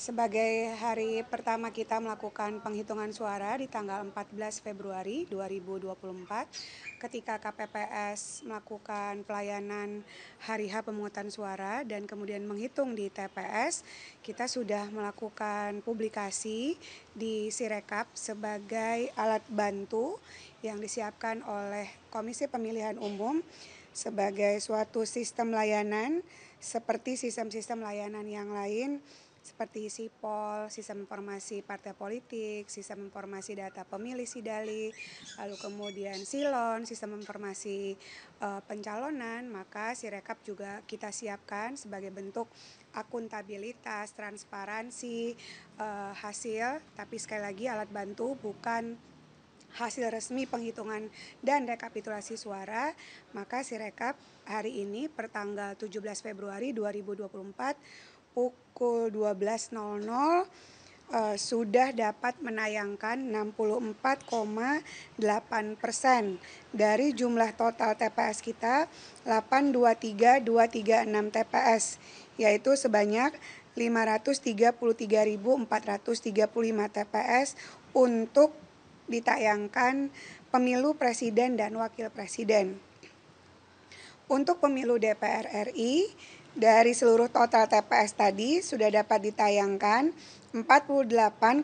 sebagai hari pertama kita melakukan penghitungan suara di tanggal 14 Februari 2024 ketika KPPS melakukan pelayanan hari H pemungutan suara dan kemudian menghitung di TPS, kita sudah melakukan publikasi di Sirekap sebagai alat bantu yang disiapkan oleh Komisi Pemilihan Umum sebagai suatu sistem layanan seperti sistem-sistem layanan yang lain seperti sipol, sistem informasi partai politik, sistem informasi data pemilih sidali, lalu kemudian silon, sistem informasi uh, pencalonan, maka sirekap juga kita siapkan sebagai bentuk akuntabilitas, transparansi uh, hasil, tapi sekali lagi alat bantu bukan hasil resmi penghitungan dan rekapitulasi suara, maka Sirekap hari ini pertanggal 17 Februari 2024 pukul 12.00 uh, eh, sudah dapat menayangkan 64,8 persen dari jumlah total TPS kita 823.236 TPS yaitu sebanyak 533.435 TPS untuk ditayangkan pemilu presiden dan wakil presiden. Untuk pemilu DPR RI dari seluruh total TPS tadi sudah dapat ditayangkan 48,94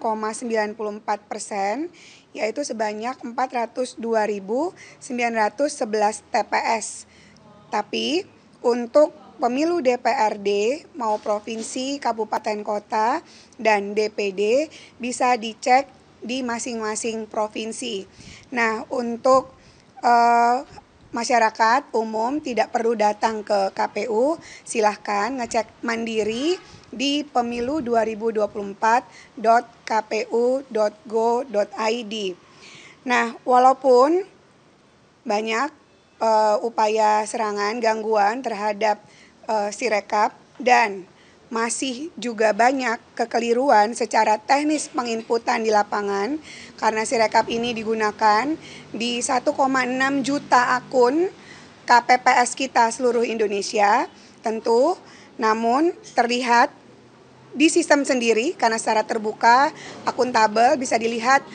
persen, yaitu sebanyak 402.911 TPS. Tapi untuk pemilu DPRD mau provinsi, kabupaten kota, dan DPD bisa dicek di masing-masing provinsi. Nah, untuk uh, masyarakat umum tidak perlu datang ke KPU, silahkan ngecek mandiri di pemilu 2024.kpu.go.id. Nah, walaupun banyak uh, upaya serangan gangguan terhadap uh, eh, Sirekap dan masih juga banyak kekeliruan secara teknis penginputan di lapangan karena Sirekap ini digunakan di 1,6 juta akun KPPS kita seluruh Indonesia tentu namun terlihat di sistem sendiri karena secara terbuka akuntabel bisa dilihat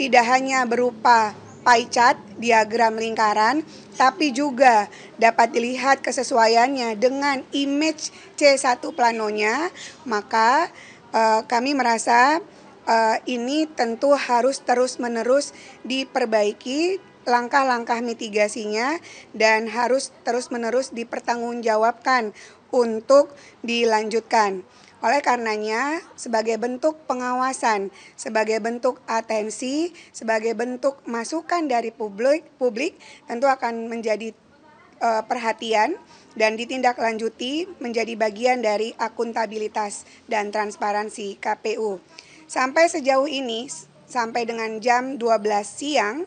tidak hanya berupa pie chart, diagram lingkaran, tapi juga dapat dilihat kesesuaiannya dengan image C1 planonya, maka uh, kami merasa uh, ini tentu harus terus-menerus diperbaiki langkah-langkah mitigasinya dan harus terus-menerus dipertanggungjawabkan untuk dilanjutkan. Oleh karenanya, sebagai bentuk pengawasan, sebagai bentuk atensi, sebagai bentuk masukan dari publik, publik tentu akan menjadi uh, perhatian dan ditindaklanjuti menjadi bagian dari akuntabilitas dan transparansi KPU. Sampai sejauh ini, sampai dengan jam 12 siang,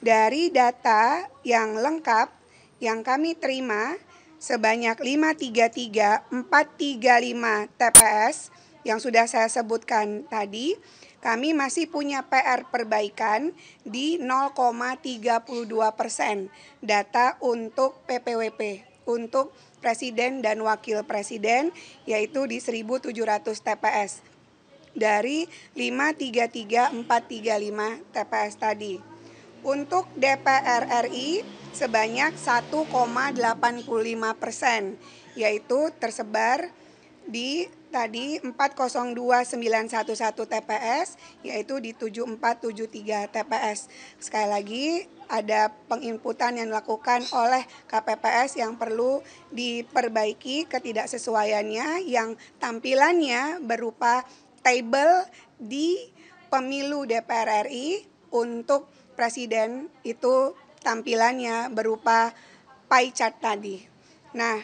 dari data yang lengkap yang kami terima, sebanyak 533 435 TPS yang sudah saya sebutkan tadi, kami masih punya PR perbaikan di 0,32 persen data untuk PPWP, untuk Presiden dan Wakil Presiden, yaitu di 1.700 TPS dari 533 435 TPS tadi untuk DPR RI sebanyak 1,85 persen, yaitu tersebar di tadi 402911 TPS yaitu di 7473 TPS. Sekali lagi ada penginputan yang dilakukan oleh KPPS yang perlu diperbaiki ketidaksesuaiannya yang tampilannya berupa table di pemilu DPR RI untuk presiden itu tampilannya berupa pie chart tadi. Nah,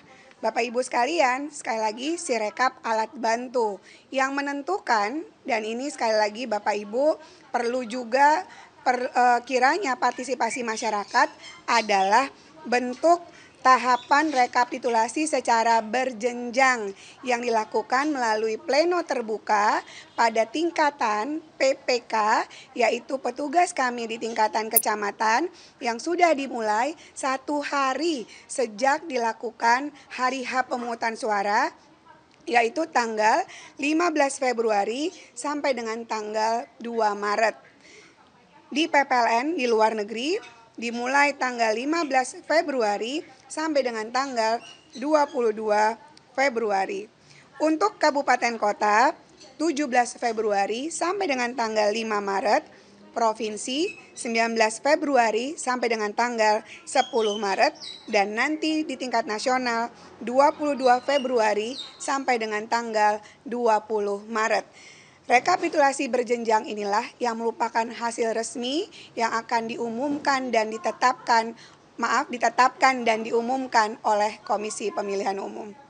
Bapak Ibu sekalian, sekali lagi Sirekap alat bantu yang menentukan dan ini sekali lagi Bapak Ibu perlu juga per, e, kiranya partisipasi masyarakat adalah bentuk tahapan rekapitulasi secara berjenjang yang dilakukan melalui pleno terbuka pada tingkatan PPK yaitu petugas kami di tingkatan kecamatan yang sudah dimulai satu hari sejak dilakukan hari H pemungutan suara yaitu tanggal 15 Februari sampai dengan tanggal 2 Maret. Di PPLN di luar negeri, dimulai tanggal 15 Februari sampai dengan tanggal 22 Februari. Untuk kabupaten kota 17 Februari sampai dengan tanggal 5 Maret, provinsi 19 Februari sampai dengan tanggal 10 Maret dan nanti di tingkat nasional 22 Februari sampai dengan tanggal 20 Maret. Rekapitulasi berjenjang inilah yang merupakan hasil resmi yang akan diumumkan dan ditetapkan maaf ditetapkan dan diumumkan oleh Komisi Pemilihan Umum.